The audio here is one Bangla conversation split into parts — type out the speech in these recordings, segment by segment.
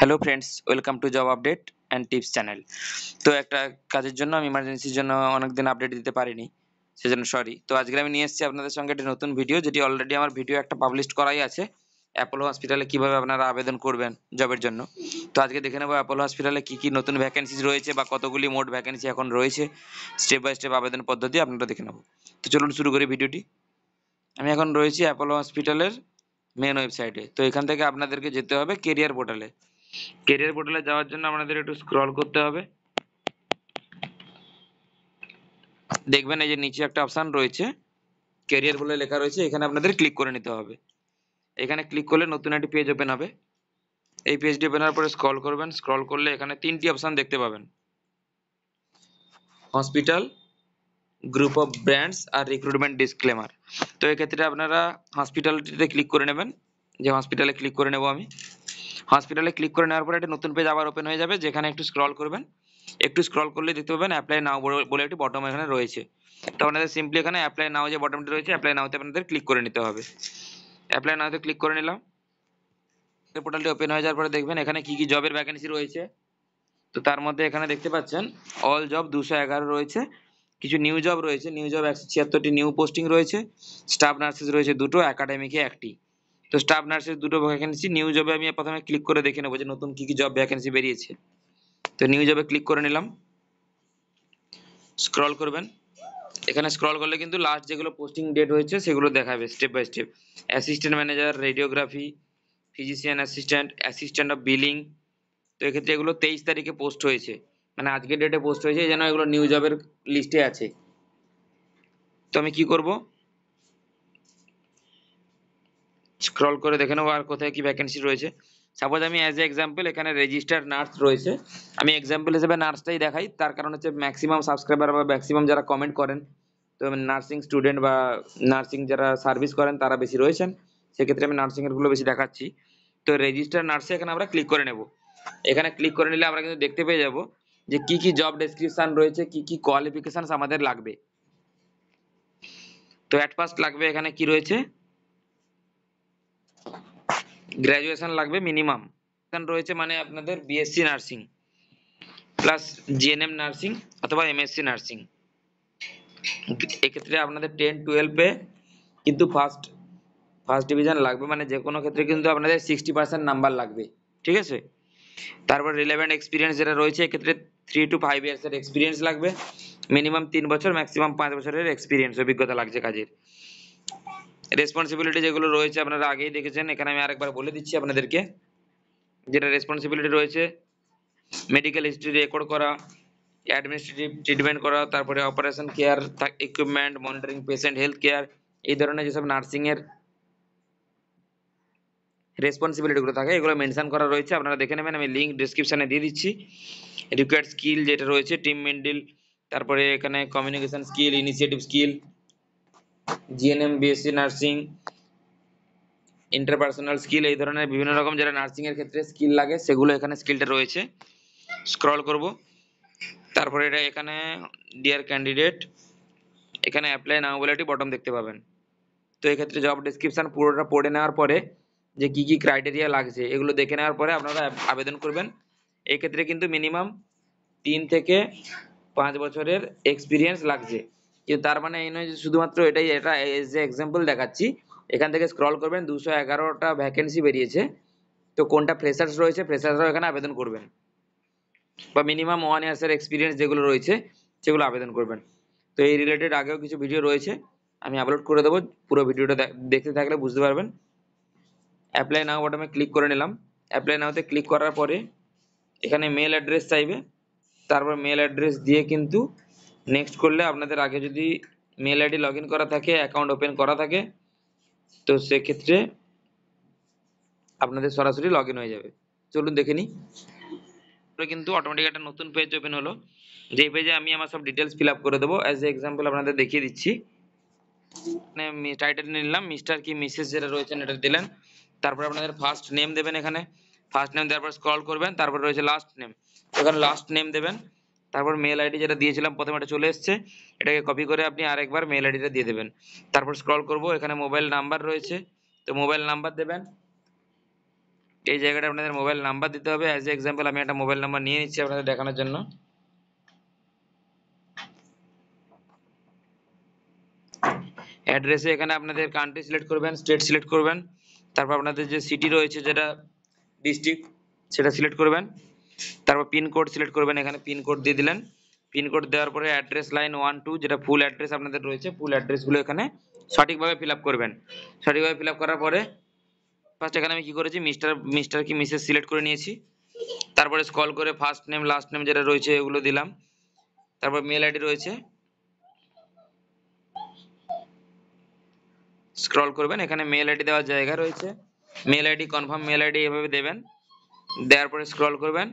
hello friends welcome to job update and tips channel তো একটা কাজের জন্য আমি ইমার্জেন্সির জন্য অনেকদিন আপডেট দিতে পারিনি সেজন্য সরি তো আজকে আমি নিয়ে এসেছি আপনাদের সঙ্গে একটা নতুন ভিডিও যেটি অলরেডি আমার ভিডিও একটা পাবলিশ করাই আছে অ্যাপোলো হসপিটালে কিভাবে আপনারা আবেদন করবেন জবের জন্য তো আজকে দেখে নেবো অ্যাপোলো হসপিটালে কি কি নতুন ভ্যাকেন্সি রয়েছে বা কতগুলি মোট ভ্যাকেন্সি এখন রয়েছে স্টেপ বাই স্টেপ আবেদন পদ্ধতি আপনারা দেখে নেবো তো চলুন শুরু করি ভিডিওটি আমি এখন রয়েছি অ্যাপোলো হসপিটালের মেন ওয়েবসাইটে তো এখান থেকে আপনাদেরকে যেতে হবে কেরিয়ার পোর্টালে কেরিয়ার পোর্টালে যাওয়ার জন্য আপনাদের একটু স্ক্রল করতে হবে দেখবেন এই যে নিচে একটা অপশান রয়েছে কেরিয়ার বলে লেখা রয়েছে এখানে আপনাদের ক্লিক করে নিতে হবে এখানে ক্লিক করলে নতুন একটি পেজ ওপেন হবে এই পেজটি ওপেন হওয়ার পরে স্ক্রল করবেন স্ক্রল করলে এখানে তিনটি অপশান দেখতে পাবেন হসপিটাল গ্রুপ অফ ব্র্যান্ডস আর রিক্রুটমেন্ট ডিসক্লেমার তো এক্ষেত্রে আপনারা হসপিটালটিতে ক্লিক করে নেবেন যে হসপিটালে ক্লিক করে নেব আমি হসপিটালে ক্লিক করে নেওয়ার পরে একটা নতুন পেজ আবার ওপেন হয়ে যাবে যেখানে একটু স্ক্রল করবেন একটু স্ক্রল করলে দেখতে পাবেন অ্যাপ্লাই নাও বলে একটি বটম এখানে রয়েছে তো আপনাদের সিম্পলি এখানে অ্যাপ্লাই নাও যে বটমটি রয়েছে অ্যাপ্লাই নাওতে আপনাদের ক্লিক করে নিতে হবে অ্যাপ্লাই নাওতে ক্লিক করে নিলাম পোর্টালটি ওপেন হয়ে যাওয়ার পরে দেখবেন এখানে কি কি জবের ভ্যাকেন্সি রয়েছে তো তার মধ্যে এখানে দেখতে পাচ্ছেন অল জব দুশো এগারো রয়েছে কিছু নিউ জব রয়েছে নিউ জব একশো ছিয়াত্তরটি নিউ পোস্টিং রয়েছে স্টাফ নার্সেস রয়েছে দুটো অ্যাকাডেমিকে একটি তো স্টাফ নার্সের দুটো ভ্যাকেন্সি নিউ জবে আমি প্রথমে ক্লিক করে দেখে নেবো যে নতুন কী কী জব ভ্যাকেন্সি বেরিয়েছে তো নিউ জবে ক্লিক করে নিলাম স্ক্রল করবেন এখানে স্ক্রল করলে কিন্তু লাস্ট যেগুলো পোস্টিং ডেট হয়েছে সেগুলো দেখাবে step by step assistant manager radiography physician assistant assistant of billing তো এক্ষেত্রে এগুলো তেইশ তারিখে পোস্ট হয়েছে মানে আজকের ডেটে পোস্ট হয়েছে যেন এগুলো নিউ জবের লিস্টে আছে তো আমি কি করবো স্ক্রল করে দেখে নেবো আর কোথায় কি ভ্যাকেন্সি রয়েছে সাপোজ আমি অ্যাজ এ এক্সাম্পল এখানে রেজিস্টার নার্স রয়েছে আমি এক্সাম্পল হিসেবে নার্সটাই দেখাই তার কারণ হচ্ছে ম্যাক্সিমাম সাবস্ক্রাইবার বা ম্যাক্সিমাম যারা কমেন্ট করেন তো নার্সিং স্টুডেন্ট বা নার্সিং যারা সার্ভিস করেন তারা বেশি রয়েছেন সেক্ষেত্রে আমি নার্সিংয়েরগুলো বেশি দেখাচ্ছি তো রেজিস্টার নার্সে এখানে আমরা ক্লিক করে নেব এখানে ক্লিক করে নিলে আমরা কিন্তু দেখতে পেয়ে যাব যে কি কি জব ডেসক্রিপশান রয়েছে কি কি কোয়ালিফিকেশানস আমাদের লাগবে তো অ্যাট ফার্স্ট লাগবে এখানে কি রয়েছে গ্র্যাজুয়েশন লাগবে মিনিমাম রয়েছে মানে আপনাদের BSc nursing plus GNM nursing অথবা এমএসসি নার্সিং এক্ষেত্রে আপনাদের টেন টুয়েলভে কিন্তু ফার্স্ট ফার্স্ট ডিভিশন লাগবে মানে যে কোনো ক্ষেত্রে কিন্তু আপনাদের সিক্সটি পার্সেন্ট নাম্বার লাগবে ঠিক আছে তারপর রিলেভেন্ট এক্সপিরিয়েন্স যেটা রয়েছে এক্ষেত্রে থ্রি টু ফাইভ ইয়ার্সের এক্সপিরিয়েন্স লাগবে মিনিমাম তিন বছর ম্যাক্সিমাম পাঁচ বছরের এক্সপিরিয়েন্স অভিজ্ঞতা লাগছে কাজের রেসপন্সিবিলিটি যেগুলো রয়েছে আপনারা আগেই দেখেছেন এখানে আমি আরেকবার বলে দিচ্ছি আপনাদেরকে যেটা রেসপন্সিবিলিটি রয়েছে মেডিকেল হিস্ট্রি রেকর্ড করা অ্যাডমিনিস্ট্রেটিভ ট্রিটমেন্ট করা তারপরে operation care equipment monitoring patient health care এই ধরনের যেসব নার্সিংয়ের রেসপন্সিবিলিটিগুলো থাকে এগুলো মেনশান করা রয়েছে আপনারা দেখে নেবেন আমি লিঙ্ক ডিসক্রিপশানে দিয়ে দিচ্ছি রিকোয়ার্ড স্কিল যেটা রয়েছে টিম মেন্ডিল তারপরে এখানে communication skill initiative skill GNM BSc nursing interpersonal skill এই ধরনের বিভিন্ন রকম যারা নার্সিং এর ক্ষেত্রে স্কিল লাগে সেগুলো এখানে স্কিলটা রয়েছে স্ক্রল করব তারপরে এটা এখানে ডিয়ার ক্যান্ডিডেট এখানে অ্যাপ্লাই নাও বলে একটি বটম দেখতে পাবেন তো এক্ষেত্রে জব ডিসক্রিপশান পুরোটা পড়ে নেওয়ার পরে যে কি কি ক্রাইটেরিয়া লাগছে এগুলো দেখে নেওয়ার পরে আপনারা আবেদন করবেন এক্ষেত্রে কিন্তু মিনিমাম তিন থেকে পাঁচ বছরের এক্সপিরিয়েন্স লাগছে কিন্তু তার মানে এই নয় যে শুধুমাত্র এটাই এটা যে এক্সাম্পল দেখাচ্ছি এখান থেকে স্ক্রল করবেন দুশো এগারোটা ভ্যাকেন্সি বেরিয়েছে তো কোনটা ফ্রেশার্স রয়েছে ফ্রেশার্সরাও এখানে আবেদন করবেন বা মিনিমাম ওয়ান ইয়ার্সের এক্সপিরিয়েন্স যেগুলো রয়েছে সেগুলো আবেদন করবেন তো এই রিলেটেড আগেও কিছু ভিডিও রয়েছে আমি আপলোড করে দেবো পুরো ভিডিওটা দেখতে থাকলে বুঝতে পারবেন অ্যাপ্লাই নাও বটমে ক্লিক করে নিলাম অ্যাপ্লাই নাওতে ক্লিক করার পরে এখানে মেল অ্যাড্রেস চাইবে তারপর মেল অ্যাড্রেস দিয়ে কিন্তু নেক্সট করলে আপনাদের আগে যদি মেল আইডি লগ করা থাকে অ্যাকাউন্ট ওপেন করা থাকে তো সেক্ষেত্রে আপনাদের সরাসরি লগ হয়ে যাবে চলুন দেখে নিই কিন্তু অটোমেটিক একটা নতুন পেজ ওপেন হলো যে পেজে আমি আমার সব ডিটেলস ফিল করে দেবো অ্যাজ এ এক্সাম্পল আপনাদের দেখিয়ে দিচ্ছি মানে টাইটেল নিলাম মিস্টার কি মিসেস যেটা রয়েছেন এটা দিলেন তারপর আপনাদের ফার্স্ট নেম দেবেন এখানে ফার্স্ট নেম দেওয়ার পর স্ক্রল করবেন তারপর রয়েছে লাস্ট নেম এখানে লাস্ট নেম দেবেন তারপর মেল আইডি যেটা দিয়েছিলাম প্রথমে এটা চলে এসছে এটাকে কপি করে আপনি আরেকবার মেল আইডিটা দিয়ে দেবেন তারপর স্ক্রল করব এখানে মোবাইল নাম্বার রয়েছে তো মোবাইল নাম্বার দেবেন এই জায়গাটা আপনাদের মোবাইল নাম্বার দিতে হবে অ্যাজ এ এক্সাম্পল আমি একটা মোবাইল নাম্বার নিয়ে নিচ্ছি আপনাদের দেখানোর জন্য অ্যাড্রেসে এখানে আপনাদের কান্ট্রি সিলেক্ট করবেন স্টেট সিলেক্ট করবেন তারপর আপনাদের যে সিটি রয়েছে যেটা ডিস্ট্রিক্ট সেটা সিলেক্ট করবেন তারপর পিনকোড সিলেক্ট করবেন এখানে পিনকোড দিয়ে দিলেন পিনকোড দেওয়ার পরে অ্যাড্রেস লাইন ওয়ান টু যেটা ফুল অ্যাড্রেস আপনাদের রয়েছে ফুল অ্যাড্রেসগুলো এখানে সঠিকভাবে ফিল করবেন সঠিকভাবে ফিল করার পরে ফার্স্ট এখানে আমি কী করেছি মিস্টার মিস্টার কি মিসেস সিলেক্ট করে নিয়েছি তারপরে স্কল করে ফার্স্ট নেম লাস্ট নেম যেটা রয়েছে এগুলো দিলাম তারপর মেল আইডি রয়েছে স্ক্রল করবেন এখানে মেল আইডি দেওয়ার জায়গা রয়েছে mail ID confirm mail ID এভাবে দেবেন দেওয়ার পরে স্ক্রল করবেন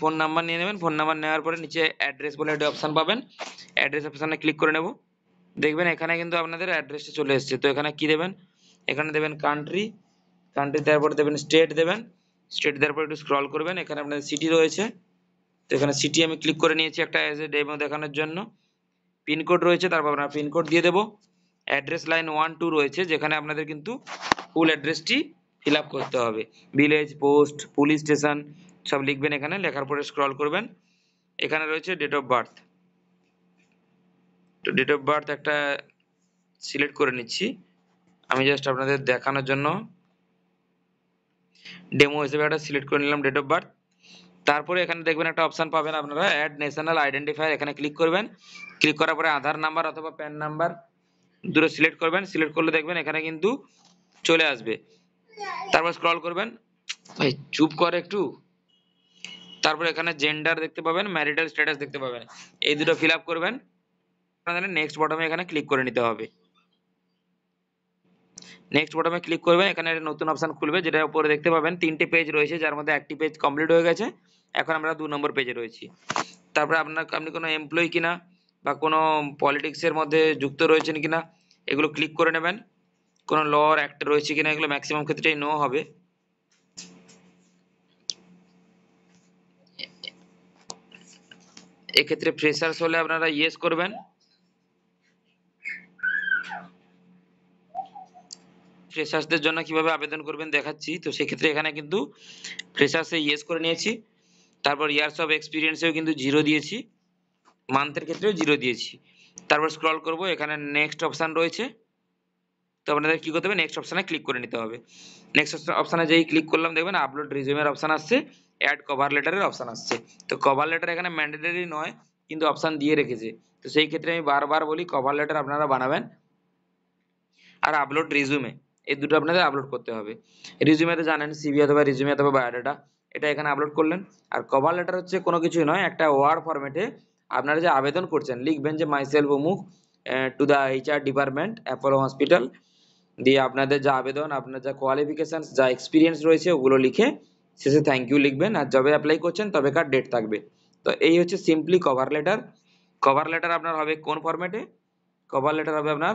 ফোন নাম্বার নিয়ে নেবেন ফোন নাম্বার নেওয়ার পরে নিচে অ্যাড্রেস বলে একটা অপশান পাবেন অ্যাড্রেস অপশানে ক্লিক করে নেব দেখবেন এখানে কিন্তু আপনাদের অ্যাড্রেসটা চলে এসছে তো এখানে কি দেবেন এখানে দেবেন কান্ট্রি কান্ট্রি তারপরে দেবেন স্টেট দেবেন স্টেট দেওয়ার পর একটু স্ক্রল করবেন এখানে আপনাদের সিটি রয়েছে তো এখানে সিটি আমি ক্লিক করে নিয়েছি একটা এস এ ডেমো দেখানোর জন্য পিনকোড রয়েছে তারপর আপনারা পিনকোড দিয়ে দেবো অ্যাড্রেস লাইন ওয়ান টু রয়েছে যেখানে আপনাদের কিন্তু ফুল অ্যাড্রেসটি ফিল করতে হবে ভিলেজ পোস্ট পুলিশ স্টেশন সব লিখবেন এখানে লেখার পরে স্ক্রল করবেন এখানে রয়েছে ডেট অফ বার্থ তো ডেট অফ বার্থ একটা সিলেক্ট করে নিচ্ছি আমি জাস্ট আপনাদের দেখানোর জন্য ডেমো হিসেবে একটা সিলেক্ট করে নিলাম ডেট অফ বার্থ তারপরে এখানে দেখবেন একটা অপশান পাবেন আপনারা অ্যাড ন্যাশনাল আইডেন্টিফায়ার এখানে ক্লিক করবেন ক্লিক করার পরে আধার নাম্বার অথবা প্যান নাম্বার দুটো সিলেক্ট করবেন সিলেক্ট করলে দেখবেন এখানে কিন্তু চলে আসবে তারপর স্ক্রল করবেন ভাই চুপ করে একটু তারপর এখানে জেন্ডার দেখতে পাবেন ম্যারিটাল স্ট্যাটাস দেখতে পাবেন এই দুটো ফিল আপ করবেন আপনাদের নেক্সট বটমে এখানে ক্লিক করে নিতে হবে নেক্সট বটমে ক্লিক করবেন এখানে একটা নতুন অপশান খুলবে যেটা উপরে দেখতে পাবেন তিনটে পেজ রয়েছে যার মধ্যে একটি পেজ কমপ্লিট হয়ে গেছে এখন আমরা দু নম্বর পেজে রয়েছি তারপরে আপনার আপনি কোনো এমপ্লয়ি কিনা বা কোনো পলিটিক্সের মধ্যে যুক্ত রয়েছেন কিনা এগুলো ক্লিক করে নেবেন কোনো লর অ্যাক্ট রয়েছে কিনা এগুলো ম্যাক্সিমাম ক্ষেত্রেই নো হবে এক্ষেত্রে ফ্রেশার্স হলে আপনারা ইয়েস করবেন ফ্রেশার্সদের জন্য কিভাবে আবেদন করবেন দেখাচ্ছি তো সেক্ষেত্রে এখানে কিন্তু ফ্রেশার্সে ইয়েস করে নিয়েছি তারপর ইয়ার্স অফ এক্সপিরিয়েন্সেও কিন্তু জিরো দিয়েছি মান্থের ক্ষেত্রেও জিরো দিয়েছি তারপর স্ক্রল করব এখানে নেক্সট অপশান রয়েছে তো আপনাদের কী করতে হবে নেক্সট অপশানে ক্লিক করে নিতে হবে নেক্সট অপশানে যেই ক্লিক করলাম দেখবেন আপলোড রিজিউমের অপশান আসছে অ্যাড কভার লেটারের অপশান আসছে তো কভার লেটার এখানে ম্যান্ডেটারি নয় কিন্তু অপশান দিয়ে রেখেছে তো সেই ক্ষেত্রে আমি বারবার বলি কভার লেটার আপনারা বানাবেন আর আপলোড রিজুমে এই দুটো আপনাদের আপলোড করতে হবে রিজুমেতে জানেন সিবি অথবা রিজুমে অথবা বায়োডাটা এটা এখানে আপলোড করলেন আর কভার লেটার হচ্ছে কোনো কিছুই নয় একটা ওয়ার ফরম্যাটে আপনারা যে আবেদন করছেন লিখবেন যে মাইসেলফ অমুক to the HR department Apollo hospital দিয়ে আপনাদের যা আবেদন আপনার যা কোয়ালিফিকেশান যা এক্সপিরিয়েন্স রয়েছে ওগুলো লিখে শেষে থ্যাংক ইউ লিখবেন আর যবে অ্যাপ্লাই করছেন তবে কার ডেট থাকবে তো এই হচ্ছে simply cover letter cover letter আপনার হবে কোন ফরম্যাটে কভার লেটার হবে আপনার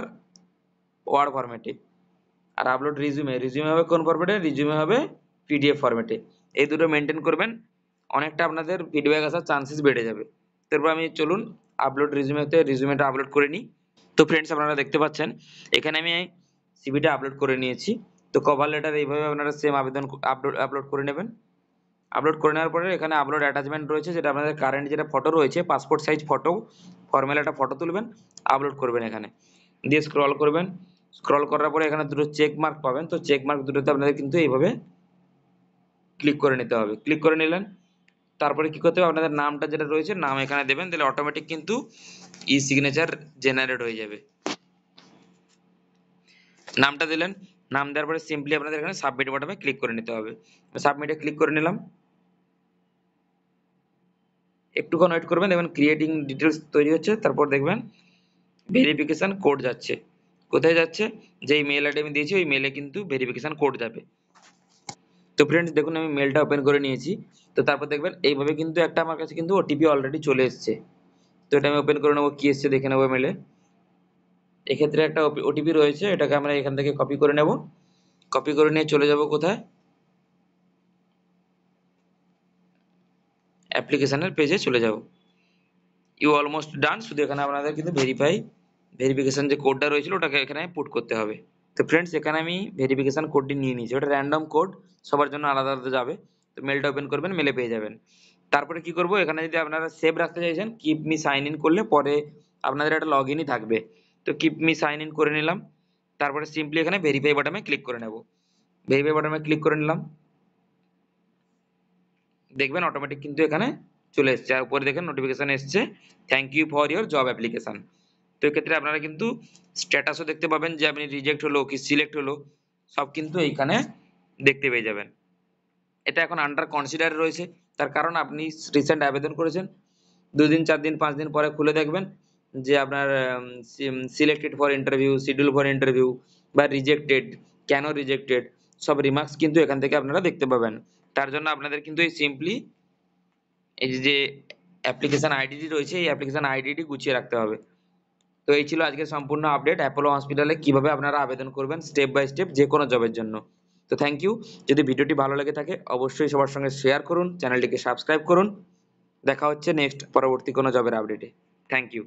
ওয়ার্ড ফরম্যাটে আর আপলোড রিজিউমে রিজিউমে হবে কোন ফরম্যাটে রিজিউমে হবে পিডিএফ ফরম্যাটে এই দুটো মেনটেন করবেন অনেকটা আপনাদের ফিডব্যাক আসার চান্সেস বেড়ে যাবে তারপর আমি চলুন আপলোড রিজিউমেতে রিজিউমেটা আপলোড করে নিই তো ফ্রেন্ডস আপনারা দেখতে পাচ্ছেন এখানে আমি সিভিটা আপলোড করে নিয়েছি তো কভার লেটার এইভাবে আপনারা সেম আবেদন আপলোড আপলোড করে নেবেন আপলোড করে নেওয়ার পরে এখানে আপলোড অ্যাটাচমেন্ট রয়েছে যেটা আপনাদের কারেন্ট যেটা ফটো রয়েছে পাসপোর্ট সাইজ ফটো ফর্মাল একটা ফটো তুলবেন আপলোড করবেন এখানে দিয়ে স্ক্রল করবেন স্ক্রল করার পরে এখানে দুটো চেক মার্ক পাবেন তো চেক মার্ক দুটোতে আপনাদের কিন্তু এইভাবে ক্লিক করে নিতে হবে ক্লিক করে নিলেন তারপরে কী করতে হবে আপনাদের নামটা যেটা রয়েছে নাম এখানে দেবেন তাহলে অটোমেটিক কিন্তু ই সিগনেচার জেনারেট হয়ে যাবে নামটা দিলেন নাম দেওয়ার পরে সিম্পলি আপনাদের এখানে সাবমিট বাটনে ক্লিক করে নিতে হবে সাবমিটে ক্লিক করে নিলাম একটুক্ষণ ওয়েট করবেন দেখবেন ক্রিয়েটিং ডিটেলস তৈরি হচ্ছে তারপর দেখবেন ভেরিফিকেশান কোড যাচ্ছে কোথায় যাচ্ছে যেই মেল আইডি আমি দিয়েছি ওই মেলে কিন্তু ভেরিফিকেশান কোড যাবে তো ফ্রেন্ডস দেখুন আমি মেলটা ওপেন করে নিয়েছি তো তারপর দেখবেন এইভাবে কিন্তু একটা আমার কাছে কিন্তু ওটিপি অলরেডি চলে এসছে তো এটা আমি ওপেন করে নেবো কী এসছে দেখে নেবো মেলে এক্ষেত্রে একটা ওটিপি রয়েছে এটাকে আমরা এখান থেকে কপি করে নেব কপি করে নিয়ে চলে যাব কোথায় অ্যাপ্লিকেশানের পেজে চলে যাব ইউ অলমোস্ট ডান শুধু এখানে আপনাদের কিন্তু ভেরিফাই ভেরিফিকেশান যে কোডটা রয়েছিল ওটাকে এখানে পুট করতে হবে তো ফ্রেন্ডস এখানে আমি ভেরিফিকেশান কোডটি নিয়ে নিয়েছি ওটা র্যান্ডম কোড সবার জন্য আলাদা আলাদা যাবে তো মেলটা ওপেন করবেন মেলে পেয়ে যাবেন তারপরে কি করব এখানে যদি আপনারা সেভ রাখতে চাইছেন কিপ মি সাইন ইন করলে পরে আপনাদের একটা লগ ইনই থাকবে তো কিপ মি সাইন ইন করে নিলাম তারপরে সিম্পলি এখানে ভেরিফাই বাটনে ক্লিক করে নেব ভেরিফাই বাটনে ক্লিক করে নিলাম দেখবেন অটোমেটিক কিন্তু এখানে চলে এসছে আর উপরে দেখেন নোটিফিকেশান এসছে thank you for your job application তো এক্ষেত্রে আপনারা কিন্তু স্ট্যাটাসও দেখতে পাবেন যে আপনি রিজেক্ট হলো কি সিলেক্ট হলো সব কিন্তু এইখানে দেখতে পেয়ে যাবেন এটা এখন আন্ডার কনসিডার রয়েছে তার কারণ আপনি রিসেন্ট আবেদন করেছেন দুদিন চার দিন পাঁচ দিন পরে খুলে দেখবেন যে আপনার selected for interview schedule for interview বা রিজেক্টেড কেন রিজেক্টেড সব রিমার্কস কিন্তু এখান থেকে আপনারা দেখতে পাবেন তার জন্য আপনাদের কিন্তু এই সিম্পলি এই যে অ্যাপ্লিকেশান আইডিটি রয়েছে এই অ্যাপ্লিকেশান আইডিটি গুছিয়ে রাখতে হবে তো এই ছিল আজকে সম্পূর্ণ আপডেট অ্যাপোলো হসপিটালে কীভাবে আপনারা আবেদন করবেন স্টেপ বাই স্টেপ যে কোনো জবের জন্য তো থ্যাংক ইউ যদি ভিডিওটি ভালো লেগে থাকে অবশ্যই সবার সঙ্গে শেয়ার করুন চ্যানেলটিকে সাবস্ক্রাইব করুন দেখা হচ্ছে নেক্সট পরবর্তী কোনো জবের আপডেটে থ্যাংক ইউ